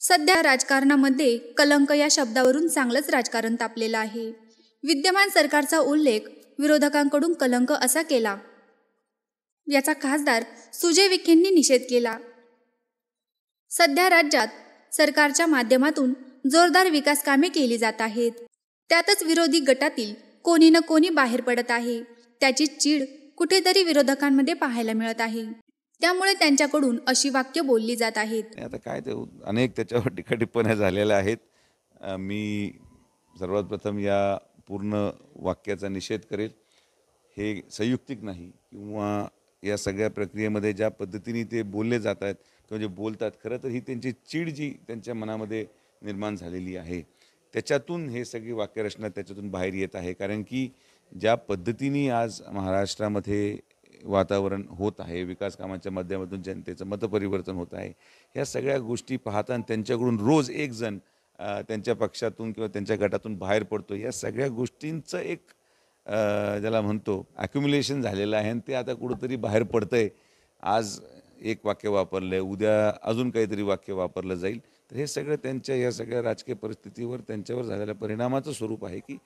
सध्या राजकारणामध्ये कलंक या शब्दावरून चांगलंच राजकारण तापलेलं आहे विद्यमान सरकारचा उल्लेख विरोधकांकडून कलंक असा केला याचा खासदार सुजय विखेंनी निषेध केला सध्या राज्यात सरकारच्या माध्यमातून जोरदार विकास कामे केली जात आहेत त्यातच विरोधी गटातील कोणी न कोणी बाहेर पडत आहे त्याची चीड कुठेतरी विरोधकांमध्ये पाहायला मिळत आहे त्यामुळे त्यांच्याकडून अशी वाक्य बोलली जात आहेत आता काय ते अनेक त्याच्यावर टीका टिप्पण्या झालेल्या आहेत मी सर्वात प्रथम या पूर्ण वाक्याचा निषेध करेल हे संयुक्तिक नाही किंवा या सगळ्या प्रक्रियेमध्ये ज्या पद्धतीने ते बोलले जात आहेत किंवा जे बोलतात खरं तर ही त्यांची चीड जी त्यांच्या मनामध्ये निर्माण झालेली आहे त्याच्यातून हे सगळी वाक्यरचना त्याच्यातून बाहेर येत आहे कारण की ज्या पद्धतीने आज महाराष्ट्रामध्ये वातावरण होत आहे विकास कामांच्या माध्यमातून जनतेचं मतपरिवर्तन होत आहे ह्या सगळ्या गोष्टी पाहताना त्यांच्याकडून रोज एक जण त्यांच्या पक्षातून किंवा त्यांच्या गटातून बाहेर पडतो या सगळ्या गोष्टींचं एक ज्याला म्हणतो ॲक्युम्युलेशन झालेलं आहे आणि ते आता कुठंतरी बाहेर पडतंय आज एक वाक्य वापरलं उद्या अजून काहीतरी वाक्य वापरलं जाईल तर हे सगळं त्यांच्या या सगळ्या राजकीय परिस्थितीवर त्यांच्यावर झालेल्या परिणामाचं स्वरूप आहे की